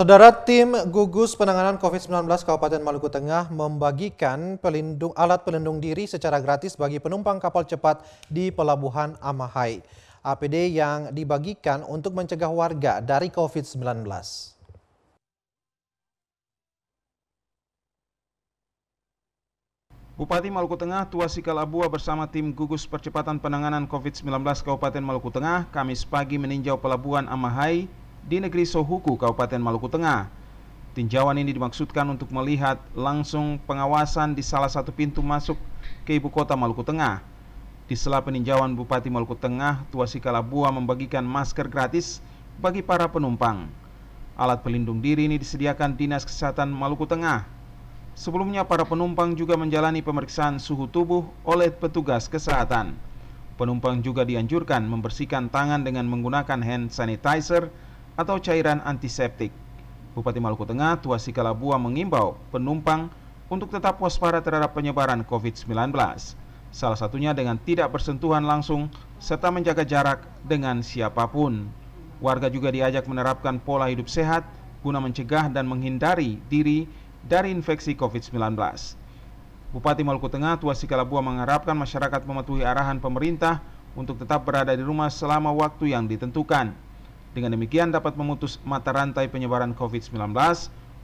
Saudara tim gugus penanganan COVID-19 Kabupaten Maluku Tengah membagikan pelindung, alat pelindung diri secara gratis bagi penumpang kapal cepat di Pelabuhan Amahai. APD yang dibagikan untuk mencegah warga dari COVID-19. Bupati Maluku Tengah Tuasikal Abua bersama tim gugus percepatan penanganan COVID-19 Kabupaten Maluku Tengah Kamis pagi meninjau Pelabuhan Amahai di negeri Sohuku, Kabupaten Maluku Tengah. Tinjauan ini dimaksudkan untuk melihat langsung pengawasan di salah satu pintu masuk ke ibu kota Maluku Tengah. Di sela peninjauan Bupati Maluku Tengah, Sikala Kalabua membagikan masker gratis bagi para penumpang. Alat pelindung diri ini disediakan Dinas Kesehatan Maluku Tengah. Sebelumnya para penumpang juga menjalani pemeriksaan suhu tubuh oleh petugas kesehatan. Penumpang juga dianjurkan membersihkan tangan dengan menggunakan hand sanitizer atau cairan antiseptik. Bupati Maluku Tengah Tuasi mengimbau penumpang untuk tetap waspada terhadap penyebaran COVID-19. Salah satunya dengan tidak bersentuhan langsung serta menjaga jarak dengan siapapun. Warga juga diajak menerapkan pola hidup sehat guna mencegah dan menghindari diri dari infeksi COVID-19. Bupati Maluku Tengah Tuasi mengharapkan masyarakat mematuhi arahan pemerintah untuk tetap berada di rumah selama waktu yang ditentukan. Dengan demikian dapat memutus mata rantai penyebaran COVID-19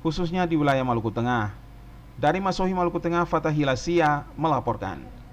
khususnya di wilayah Maluku Tengah. Dari Masohi Maluku Tengah, Fatahila Sia melaporkan.